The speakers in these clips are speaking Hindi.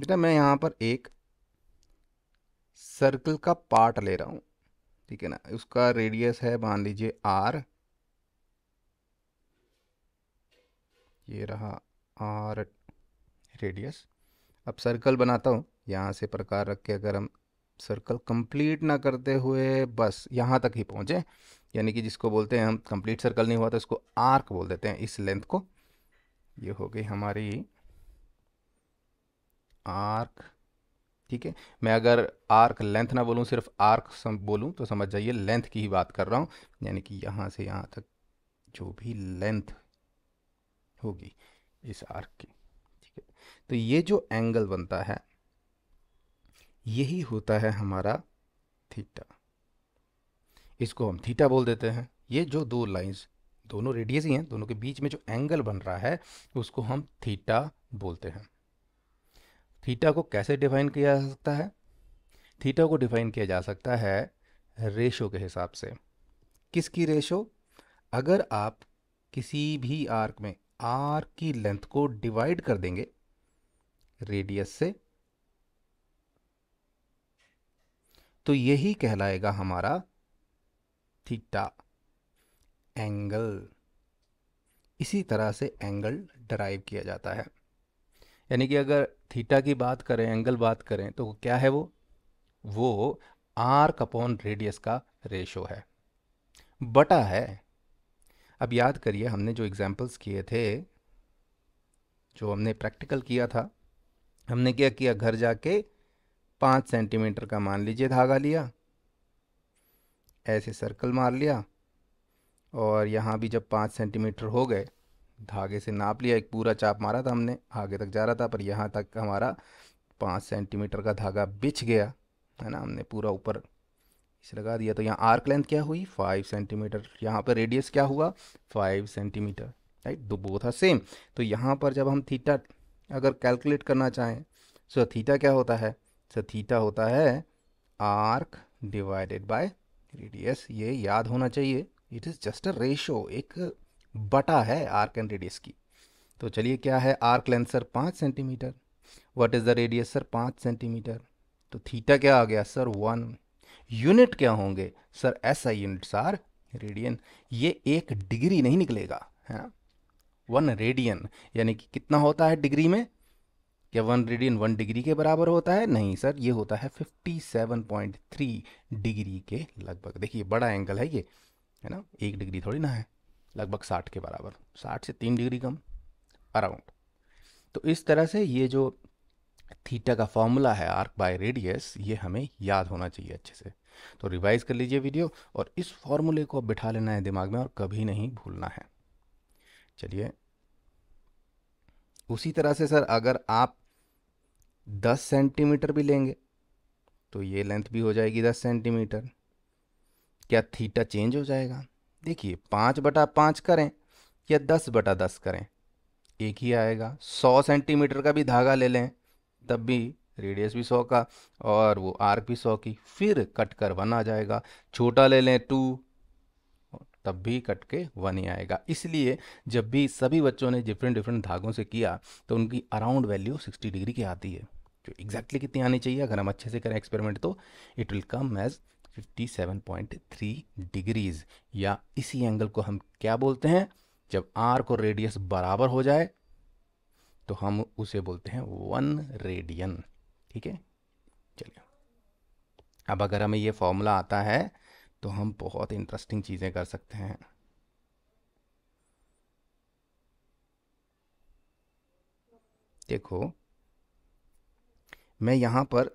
बेटा मैं यहाँ पर एक सर्कल का पार्ट ले रहा हूँ ठीक है ना उसका रेडियस है मान लीजिए आर ये रहा आर रेडियस अब सर्कल बनाता हूँ यहाँ से प्रकार रख के अगर हम सर्कल कंप्लीट ना करते हुए बस यहाँ तक ही पहुँचे यानी कि जिसको बोलते हैं हम कंप्लीट सर्कल नहीं हुआ तो इसको आर्क बोल देते हैं इस लेंथ को ये हो गई हमारी आर्क ठीक है मैं अगर आर्क लेंथ ना बोलूँ सिर्फ आर्क सम बोलूँ तो समझ जाइए लेंथ की ही बात कर रहा हूँ यानी कि यहाँ से यहाँ तक जो भी लेंथ होगी इस आर्क की ठीक है तो ये जो एंगल बनता है यही होता है हमारा थीटा इसको हम थीटा बोल देते हैं ये जो दो लाइंस दोनों रेडियस ही हैं दोनों के बीच में जो एंगल बन रहा है उसको हम थीटा बोलते हैं थीटा को कैसे डिफाइन किया जा सकता है थीटा को डिफाइन किया जा सकता है रेशो के हिसाब से किसकी रेशो अगर आप किसी भी आर्क में आर्क की लेंथ को डिवाइड कर देंगे रेडियस से तो यही कहलाएगा हमारा थीटा एंगल इसी तरह से एंगल डराइव किया जाता है यानी कि अगर थीटा की बात करें एंगल बात करें तो क्या है वो वो आर कपॉन रेडियस का रेशो है बटा है अब याद करिए हमने जो एग्जाम्पल्स किए थे जो हमने प्रैक्टिकल किया था हमने क्या किया घर जाके पाँच सेंटीमीटर का मान लीजिए धागा लिया ऐसे सर्कल मार लिया और यहाँ भी जब पाँच सेंटीमीटर हो गए धागे से नाप लिया एक पूरा चाप मारा था हमने आगे तक जा रहा था पर यहाँ तक हमारा पाँच सेंटीमीटर का धागा बिछ गया है ना हमने पूरा ऊपर इसे लगा दिया तो यहाँ आर्क लेंथ क्या हुई फाइव सेंटीमीटर यहाँ पर रेडियस क्या हुआ फाइव सेंटीमीटर राइट दो तो बो था सेम तो यहाँ पर जब हम थीटा अगर कैलकुलेट करना चाहें सो थीटा क्या होता है सो थीटा होता है आर्क डिवाइडेड बाय रेडियस ये याद होना चाहिए it is just a ratio एक बटा है आर्क एंड रेडियस की तो चलिए क्या है आर्क लेंथ सर पाँच centimetre what is the radius sir पाँच सेंटीमीटर तो थीटा क्या आ गया सर वन यूनिट क्या होंगे सर ऐसा यूनिट्स आर रेडियन ये एक डिग्री नहीं निकलेगा है ना वन रेडियन यानी कि कितना होता है डिग्री में क्या वन रेडियन वन डिग्री के बराबर होता है नहीं सर ये होता है 57.3 डिग्री के लगभग देखिए बड़ा एंगल है ये है ना एक डिग्री थोड़ी ना है लगभग साठ के बराबर साठ से तीन डिग्री कम अराउंड तो इस तरह से ये जो थीटा का फॉर्मूला है आर्क बाय रेडियस ये हमें याद होना चाहिए अच्छे से तो रिवाइज कर लीजिए वीडियो और इस फॉर्मूले को बिठा लेना है दिमाग में और कभी नहीं भूलना है चलिए उसी तरह से सर अगर आप 10 सेंटीमीटर भी लेंगे तो ये लेंथ भी हो जाएगी 10 सेंटीमीटर क्या थीटा चेंज हो जाएगा देखिए पाँच बटा पाँच करें या दस बटा दस करें एक ही आएगा सौ सेंटीमीटर का भी धागा ले लें तब भी रेडियस भी सौ का और वो आर्क भी सौ की फिर कट कर वन आ जाएगा छोटा ले लें टू तब भी कट के वन ही आएगा इसलिए जब भी सभी बच्चों ने डिफरेंट डिफरेंट धागों से किया तो उनकी अराउंड वैल्यू सिक्सटी डिग्री की आती है जो एग्जैक्टली exactly कितनी आनी चाहिए अगर हम अच्छे से करें एक्सपेरिमेंट तो it will come as 57.3 degrees या इसी एंगल को हम क्या बोलते हैं जब आर को रेडियस बराबर हो जाए तो हम उसे बोलते हैं वन रेडियन ठीक है चलिए अब अगर हमें यह फॉर्मूला आता है तो हम बहुत इंटरेस्टिंग चीज़ें कर सकते हैं देखो मैं यहां पर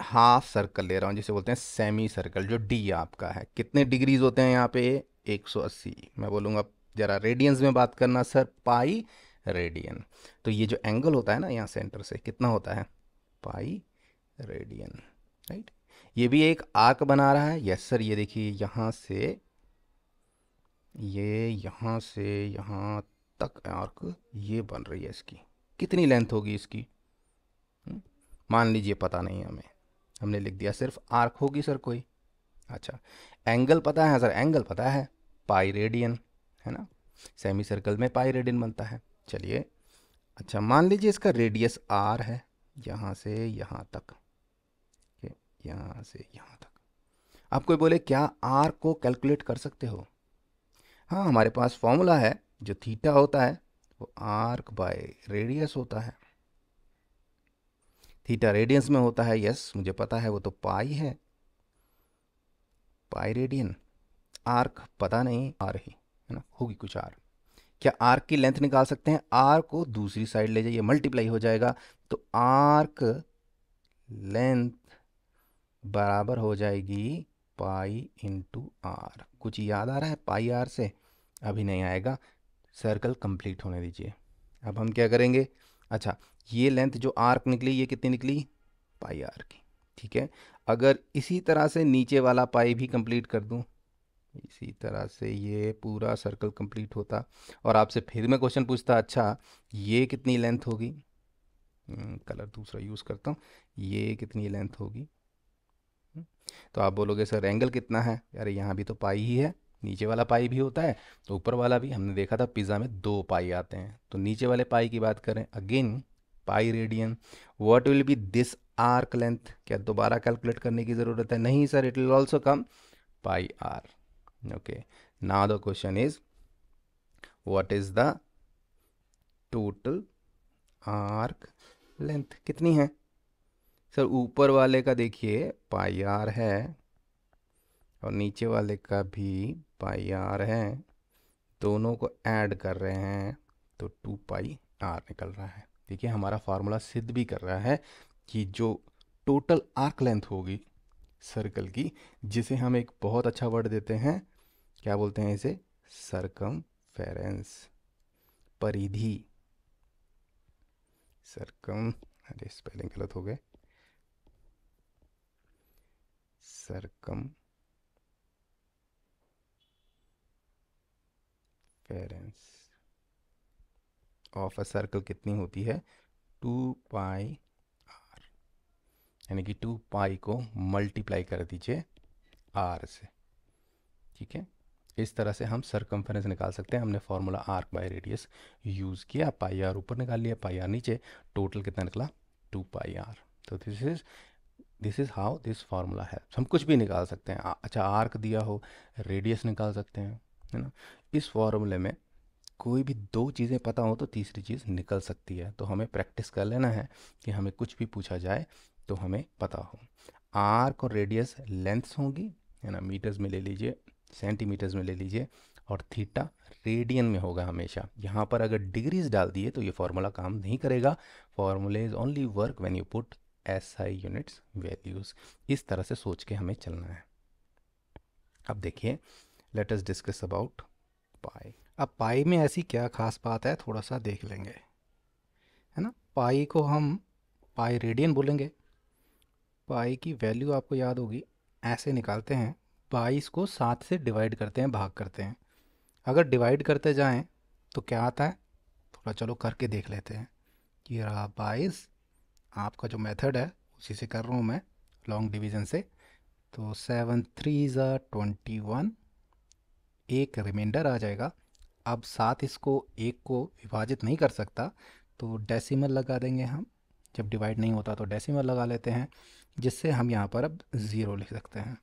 हाफ सर्कल ले रहा हूँ जिसे बोलते हैं सेमी सर्कल जो डी आपका है कितने डिग्रीज होते हैं यहाँ पे 180 मैं बोलूँगा ज़रा रेडियंस में बात करना सर पाई रेडियन तो ये जो एंगल होता है ना यहाँ सेंटर से कितना होता है पाई रेडियन राइट ये भी एक आर्क बना रहा है यस सर ये देखिए यहाँ से ये यहाँ से यहाँ तक आर्क ये बन रही है इसकी कितनी लेंथ होगी इसकी हम्म, मान लीजिए पता नहीं हमें हमने लिख दिया सिर्फ आर्क होगी सर कोई अच्छा एंगल पता है हाँ सर एंगल पता है पाई रेडियन है ना सेमी सर्कल में पाई रेडियन बनता है चलिए अच्छा मान लीजिए इसका रेडियस आर है यहाँ से यहाँ तक यहाँ से यहाँ तक आप कोई बोले क्या आर को कैलकुलेट कर सकते हो हाँ हमारे पास फॉर्मूला है जो थीटा होता है वो आर्क बाय रेडियस होता है थीटा रेडियंस में होता है यस मुझे पता है वो तो पाई है पाई रेडियन आर्क पता नहीं आ रही है ना होगी कुछ आर क्या आर्क की लेंथ निकाल सकते हैं आर को दूसरी साइड ले जाइए मल्टीप्लाई हो जाएगा तो आर्क लेंथ बराबर हो जाएगी पाई इंटू आर कुछ याद आ रहा है पाई आर से अभी नहीं आएगा सर्कल कंप्लीट होने दीजिए अब हम क्या करेंगे अच्छा ये लेंथ जो आर्क निकली ये कितनी निकली पाई आर की ठीक है अगर इसी तरह से नीचे वाला पाई भी कंप्लीट कर दूँ इसी तरह से ये पूरा सर्कल कंप्लीट होता और आपसे फिर मैं क्वेश्चन पूछता अच्छा ये कितनी लेंथ होगी कलर हम्म, दूसरा यूज़ करता हूँ ये कितनी लेंथ होगी हम्म, तो आप बोलोगे सर एंगल कितना है अरे यहाँ भी तो पाई ही है नीचे वाला पाई भी होता है तो ऊपर वाला भी हमने देखा था पिज़्ज़ा में दो पाई आते हैं तो नीचे वाले पाई की बात करें again pi radian what will be this arc length क्या दोबारा कैलकुलेट करने की ज़रूरत है नहीं sir it will also come pi R okay ना the question is what is the total arc length कितनी है सर ऊपर वाले का देखिए पाई आर है और नीचे वाले का भी पाई आर है दोनों को ऐड कर रहे हैं तो टू पाई आर निकल रहा है देखिए हमारा फार्मूला सिद्ध भी कर रहा है कि जो टोटल आर्क लेंथ होगी सर्कल की जिसे हम एक बहुत अच्छा वर्ड देते हैं क्या बोलते हैं इसे सरकम फेरेंस परिधि सरकम अरे स्पेलिंग गलत हो गए सरकम डिस्पेरेंस ऑफ अ सर्कल कितनी होती है टू पाई आर यानी कि टू पाई को मल्टीप्लाई कर दीजिए आर से ठीक है इस तरह से हम सरकमफ्रेंस निकाल सकते हैं हमने formula arc by radius use किया पाई आर ऊपर निकाल लिया पाई आर नीचे टोटल कितना निकला टू पाई आर तो this is this is how this formula है हम कुछ भी निकाल सकते हैं अच्छा आर्क दिया हो रेडियस निकाल सकते हैं है ना इस फॉर्मूले में कोई भी दो चीज़ें पता हो तो तीसरी चीज़ निकल सकती है तो हमें प्रैक्टिस कर लेना है कि हमें कुछ भी पूछा जाए तो हमें पता हो आर्क और रेडियस लेंथ्स होंगी है ना मीटर्स में ले लीजिए सेंटीमीटर्स में ले लीजिए और थीटा रेडियन में होगा हमेशा यहाँ पर अगर डिग्रीज डाल दिए तो ये फार्मूला काम नहीं करेगा फार्मूले is only work when you put S I units values इस तरह से सोच के हमें चलना है अब देखिए let us discuss about pi अब पाई में ऐसी क्या खास बात है थोड़ा सा देख लेंगे है ना पाई को हम पाई रेडियन बोलेंगे पाई की वैल्यू आपको याद होगी ऐसे निकालते हैं बाईस को सात से डिवाइड करते हैं भाग करते हैं अगर डिवाइड करते जाएं तो क्या आता है थोड़ा चलो करके देख लेते हैं कि रहा बाईस आपका जो मेथड है उसी से कर रहा हूँ मैं लॉन्ग डिवीज़न से तो सेवन थ्री ज़ा ट्वेंटी वन एक रिमाइंडर आ जाएगा अब सात इसको एक को विभाजित नहीं कर सकता तो डेसिमल लगा देंगे हम जब डिवाइड नहीं होता तो डेसिमल लगा लेते हैं जिससे हम यहाँ पर अब ज़ीरो लिख सकते हैं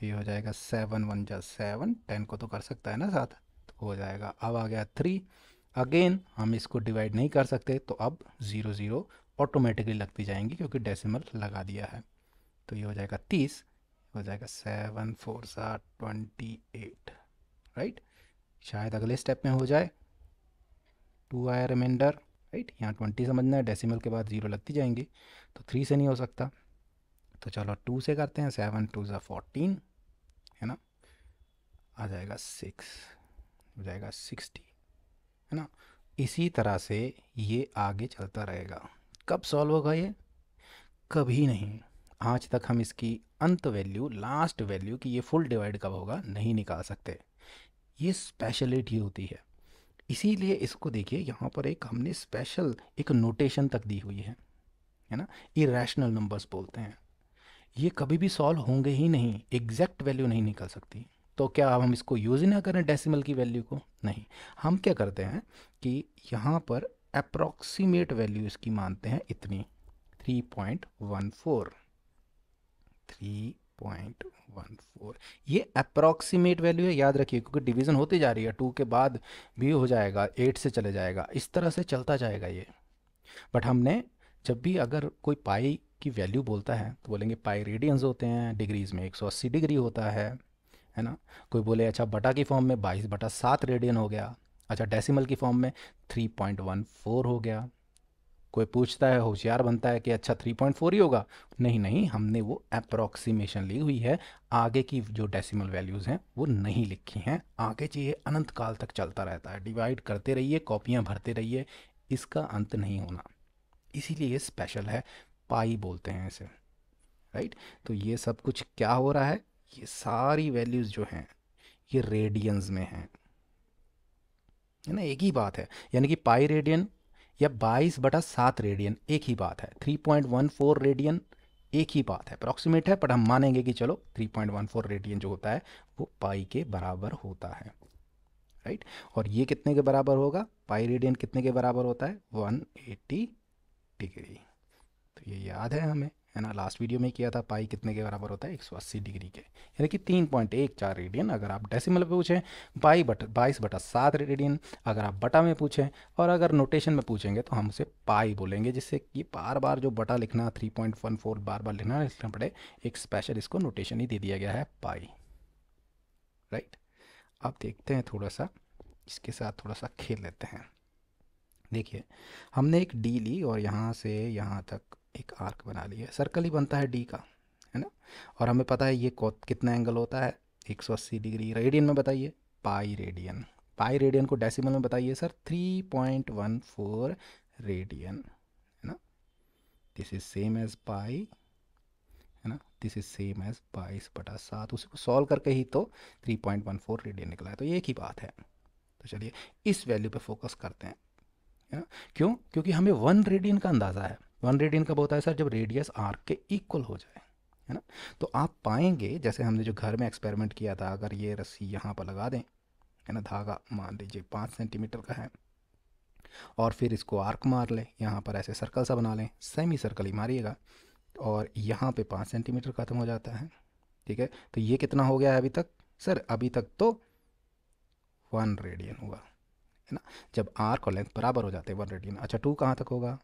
तो ये हो जाएगा सेवन वन जा सेवन टेन को तो कर सकता है ना साथ तो हो जाएगा अब आ गया थ्री अगेन हम इसको डिवाइड नहीं कर सकते तो अब ज़ीरो ज़ीरो ऑटोमेटिकली लगती जाएंगी क्योंकि डेसिमल लगा दिया है तो ये हो जाएगा तीस हो जाएगा सेवन फोर सा ट्वेंटी एट राइट शायद अगले स्टेप में हो जाए टू आया रिमाइंडर राइट यहाँ ट्वेंटी समझना है डेसिमल के बाद जीरो लगती जाएंगी तो थ्री से नहीं हो सकता तो चलो टू से करते हैं सेवन टू ज़ा फोर्टीन है ना आ जाएगा सिक्स हो जाएगा सिक्सटी है ना इसी तरह से ये आगे चलता रहेगा कब सॉल्व होगा ये कभी नहीं आज तक हम इसकी अंत वैल्यू लास्ट वैल्यू कि ये फुल डिवाइड कब होगा नहीं निकाल सकते ये स्पेशलिटी होती है इसीलिए इसको देखिए यहाँ पर एक हमने स्पेशल एक नोटेशन तक दी हुई है है ना इरेशनल नंबर्स बोलते हैं ये कभी भी सॉल्व होंगे ही नहीं एग्जैक्ट वैल्यू नहीं निकल सकती तो क्या हम इसको यूज़ ही ना करें डेसिमल की वैल्यू को नहीं हम क्या करते हैं कि यहाँ पर अप्रॉक्सीमेट वैल्यू इसकी मानते हैं इतनी 3.14 थ्री पॉइंट वन फोर ये अप्रॉक्सीमेट वैल्यू है याद रखिए क्योंकि डिवीज़न होती जा रही है टू के बाद भी हो जाएगा एट से चले जाएगा इस तरह से चलता जाएगा ये बट हमने जब भी अगर कोई पाई की वैल्यू बोलता है तो बोलेंगे पाई रेडियंस होते हैं डिग्रीज़ में अस्सी डिग्री होता है है ना कोई बोले अच्छा बटा की फॉर्म में बाईस बटा सात रेडियन हो गया अच्छा डेसिमल की फॉर्म में 3.14 हो गया कोई पूछता है होशियार बनता है कि अच्छा 3.4 ही होगा नहीं नहीं हमने वो अप्रॉक्सीमेशन ली हुई है आगे की जो डेसिमल वैल्यूज़ हैं वो नहीं लिखी हैं आगे चाहिए अनंत काल तक चलता रहता है डिवाइड करते रहिए कॉपियाँ भरते रहिए इसका अंत नहीं होना इसीलिए ये स्पेशल है पाई बोलते हैं इसे राइट तो ये सब कुछ क्या हो रहा है ये सारी वैल्यूज़ जो हैं ये रेडियंस में हैं है ना एक ही बात है यानी कि पाई रेडियन या 22 बटा सात रेडियन एक ही बात है 3.14 रेडियन एक ही बात है अप्रॉक्सीमेट है पर हम मानेंगे कि चलो 3.14 रेडियन जो होता है वो पाई के बराबर होता है राइट और ये कितने के बराबर होगा पाई रेडियन कितने के बराबर होता है 180 डिग्री तो ये याद है हमें है ना लास्ट वीडियो में किया था पाई कितने के बराबर होता है एक सौ अस्सी डिग्री के यानी कि तीन पॉइंट एक चार रेडियन अगर आप डेसिमल पे पूछें बाई बट बाईस बटा सात रेडियन अगर आप बटा में पूछें और अगर नोटेशन में पूछेंगे तो हम उसे पाई बोलेंगे जिससे कि बार बार जो बटा लिखना थ्री पॉइंट वन फोर बार बार लिखना लिखना पड़े एक स्पेशल इसको नोटेशन ही दे दिया गया है पाई राइट अब देखते हैं थोड़ा सा इसके साथ थोड़ा सा खेल लेते हैं देखिए हमने एक डी ली और यहाँ से यहाँ तक एक आर्क बना लिया सर्कल ही बनता है डी का है ना और हमें पता है ये कितना एंगल होता है 180 डिग्री रेडियन में बताइए पाई रेडियन पाई रेडियन को डेसिमल में बताइए सर 3.14 रेडियन है ना this is same as pi है ना दिस इज सेम एज बाईस बटा सात उसी को सॉल्व करके ही तो 3.14 रेडियन निकला है तो ये एक ही बात है तो चलिए इस वैल्यू पे फोकस करते हैं है ना क्यों क्योंकि हमें वन रेडियन का अंदाज़ा है वन रेडियन कब होता है सर जब रेडियस आर्क के इक्वल हो जाए है ना तो आप पाएंगे जैसे हमने जो घर में एक्सपेरिमेंट किया था अगर ये रस्सी यहाँ पर लगा दें है ना धागा मान लीजिए पाँच सेंटीमीटर का है और फिर इसको आर्क मार लें यहाँ पर ऐसे सर्कल सा बना लें सेमी सर्कल ही मारिएगा और यहाँ पे पाँच सेंटीमीटर ख़त्म हो जाता है ठीक है तो ये कितना हो गया है अभी तक सर अभी तक तो वन रेडियन हुआ है ना जब आर्क और लेंथ बराबर हो जाते हैं वन रेडियन अच्छा टू कहाँ तक होगा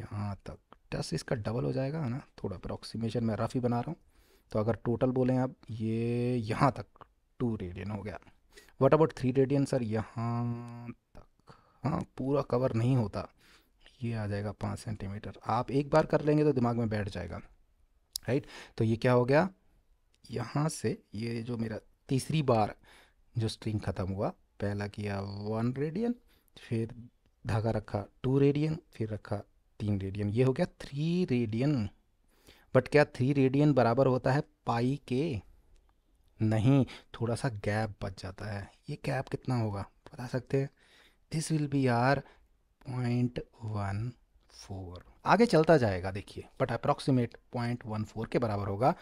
यहाँ तक टस इसका डबल हो जाएगा है ना थोड़ा अप्रॉक्सीमेशन मैं रफ ही बना रहा हूँ तो अगर टोटल बोलें आप ये यहाँ तक टू रेडियन हो गया what about three radian sir यहाँ तक हाँ पूरा कवर नहीं होता ये आ जाएगा पाँच सेंटीमीटर आप एक बार कर लेंगे तो दिमाग में बैठ जाएगा राइट तो ये क्या हो गया यहाँ से ये जो मेरा तीसरी बार जो स्ट्रिंग ख़त्म हुआ पहला किया वन रेडियन फिर धागा रखा टू रेडियन फिर रखा तीन रेडियन ये हो गया थ्री रेडियन बट क्या थ्री रेडियन बराबर होता है पाई के नहीं थोड़ा सा गैप बच जाता है ये गैप कितना होगा बता सकते हैं this will be R point one four आगे चलता जाएगा देखिए but approximate point one four के बराबर होगा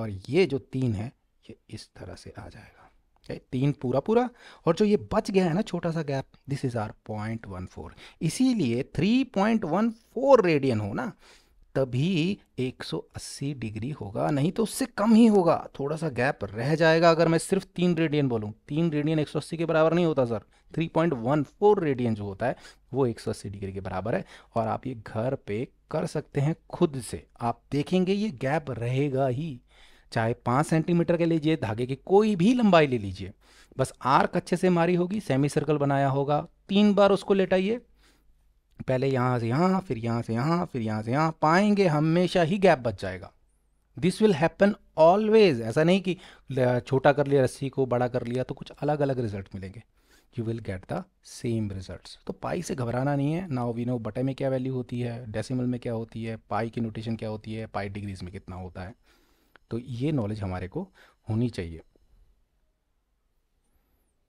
और ये जो तीन है ये इस तरह से आ जाएगा तीन पूरा पूरा और जो ये बच गया है ना छोटा सा gap this is R point one four इसीलिए three point one four radian हो ना तभी 180 डिग्री होगा नहीं तो उससे कम ही होगा थोड़ा सा गैप रह जाएगा अगर मैं सिर्फ तीन रेडियन बोलूँ तीन रेडियन 180 के बराबर नहीं होता सर 3.14 रेडियन जो होता है वो 180 डिग्री के बराबर है और आप ये घर पे कर सकते हैं खुद से आप देखेंगे ये गैप रहेगा ही चाहे पाँच सेंटीमीटर के लीजिए धागे की कोई भी लंबाई ले लीजिए बस आर्क अच्छे से मारी होगी सेमी सर्कल बनाया होगा तीन बार उसको लेटाइए पहले यहाँ से यहाँ फिर यहाँ से यहाँ फिर यहाँ से यहाँ पाएंगे हमेशा ही गैप बच जाएगा दिस विल हैपन ऑलवेज ऐसा नहीं कि छोटा कर लिया रस्सी को बड़ा कर लिया तो कुछ अलग अलग रिजल्ट मिलेंगे you will get the same result तो पाई से घबराना नहीं है नाउ वी नो बटे में क्या वैल्यू होती है डेसिमल में क्या होती है पाई की नोटेशन क्या होती है पाई डिग्रीज में कितना होता है तो ये नॉलेज हमारे को होनी चाहिए